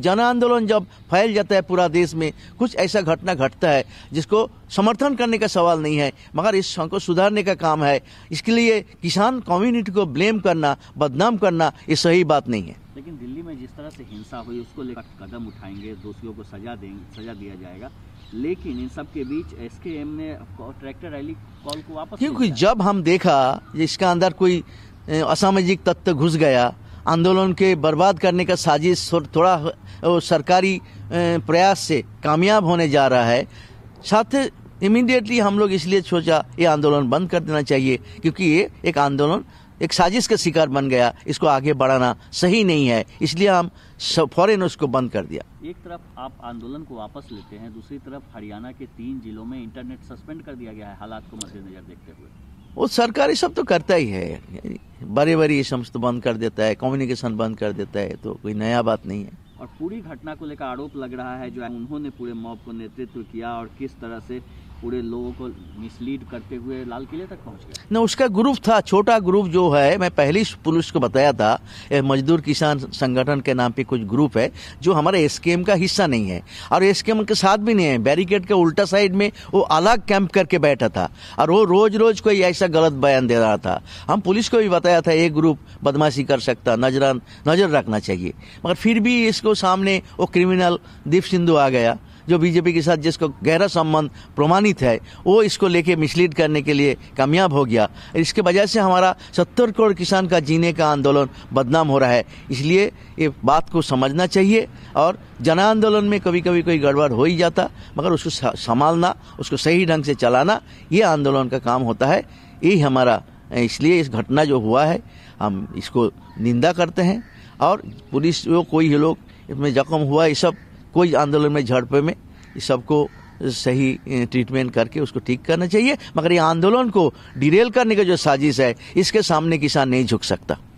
जन आंदोलन जब फैल जाता है पूरा देश में कुछ ऐसा घटना घटता है जिसको समर्थन करने का सवाल नहीं है मगर इस को सुधारने का काम है इसके लिए किसान कम्युनिटी को ब्लेम करना बदनाम करना ये सही बात नहीं है लेकिन दिल्ली में जिस तरह से हिंसा हुई उसको लेकर कदम उठाएंगे दोषियों को सजा देंगे सजा दिया जाएगा लेकिन इन सब के बीच एस के एम ने ट्रैक्टर रैली कॉल को वापस क्योंकि जब हम देखा इसका अंदर कोई असामाजिक तत्व घुस गया आंदोलन के बर्बाद करने का साजिश थोड़ा सरकारी प्रयास से कामयाब होने जा रहा है साथ इमीडिएटली हम लोग इसलिए सोचा ये आंदोलन बंद कर देना चाहिए क्योंकि ये एक आंदोलन एक साजिश का शिकार बन गया इसको आगे बढ़ाना सही नहीं है इसलिए हम फॉरन उसको बंद कर दिया एक तरफ आप आंदोलन को वापस लेते हैं दूसरी तरफ हरियाणा के तीन जिलों में इंटरनेट सस्पेंड कर दिया गया है हालात को मद्देनजर देखते हुए वो सरकारी सब तो करता ही है बड़े बड़ी ये समस्त बंद कर देता है कम्युनिकेशन बंद कर देता है तो कोई नया बात नहीं है और पूरी घटना को लेकर आरोप लग रहा है जो उन्होंने पूरे मॉब को नेतृत्व किया और किस तरह से पूरे लोगों को मिसलीड करते हुए लाल किले तक पहुंच गया ना उसका ग्रुप था छोटा ग्रुप जो है मैं पहली पुलिस को बताया था मजदूर किसान संगठन के नाम पे कुछ ग्रुप है जो हमारे एस का हिस्सा नहीं है और एस के साथ भी नहीं है बैरिकेड के उल्टा साइड में वो अलग कैंप करके बैठा था और वो रोज रोज कोई ऐसा गलत बयान दे रहा था हम पुलिस को भी बताया था एक ग्रुप बदमाशी कर सकता नजर नजर रखना चाहिए मगर फिर भी इसको सामने वो क्रिमिनल दीप सिंधु आ गया जो बीजेपी के साथ जिसको गहरा संबंध प्रमाणित है वो इसको लेके मिसलीड करने के लिए कामयाब हो गया इसके वजह से हमारा सत्तर करोड़ किसान का जीने का आंदोलन बदनाम हो रहा है इसलिए ये बात को समझना चाहिए और जन आंदोलन में कभी कभी कोई गड़बड़ हो ही जाता मगर उसको संभालना उसको सही ढंग से चलाना ये आंदोलन का काम होता है यही हमारा इसलिए इस घटना जो हुआ है हम इसको निंदा करते हैं और पुलिस जो कोई लोग इसमें जख्म हुआ ये सब कोई आंदोलन में झड़पे में सबको सही ट्रीटमेंट करके उसको ठीक करना चाहिए मगर ये आंदोलन को डिरेल करने का जो साजिश है इसके सामने किसान नहीं झुक सकता